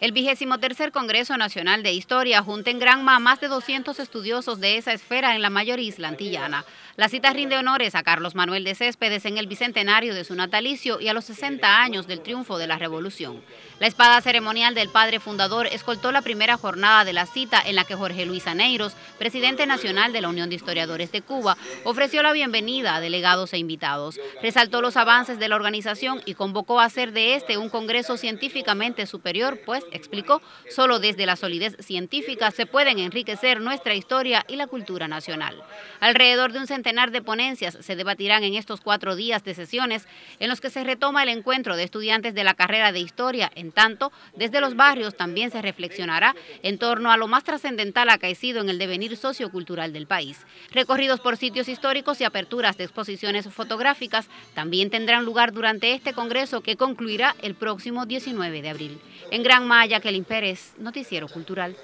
El vigésimo tercer Congreso Nacional de Historia junta en Granma a más de 200 estudiosos de esa esfera en la mayor isla antillana. La cita rinde honores a Carlos Manuel de Céspedes en el bicentenario de su natalicio y a los 60 años del triunfo de la Revolución. La espada ceremonial del padre fundador escoltó la primera jornada de la cita en la que Jorge Luis Aneiros, presidente nacional de la Unión de Historiadores de Cuba, ofreció la bienvenida a delegados e invitados, resaltó los avances de la organización y convocó a hacer de este un congreso científicamente superior, pues explicó, solo desde la solidez científica se pueden enriquecer nuestra historia y la cultura nacional. Alrededor de un centenar de ponencias se debatirán en estos cuatro días de sesiones en los que se retoma el encuentro de estudiantes de la carrera de historia. En tanto, desde los barrios también se reflexionará en torno a lo más trascendental acaecido en el devenir sociocultural del país. Recorridos por sitios históricos y aperturas de exposiciones fotográficas también tendrán lugar durante este congreso que concluirá el próximo 19 de abril. En Gran Maya, el Pérez, Noticiero Cultural.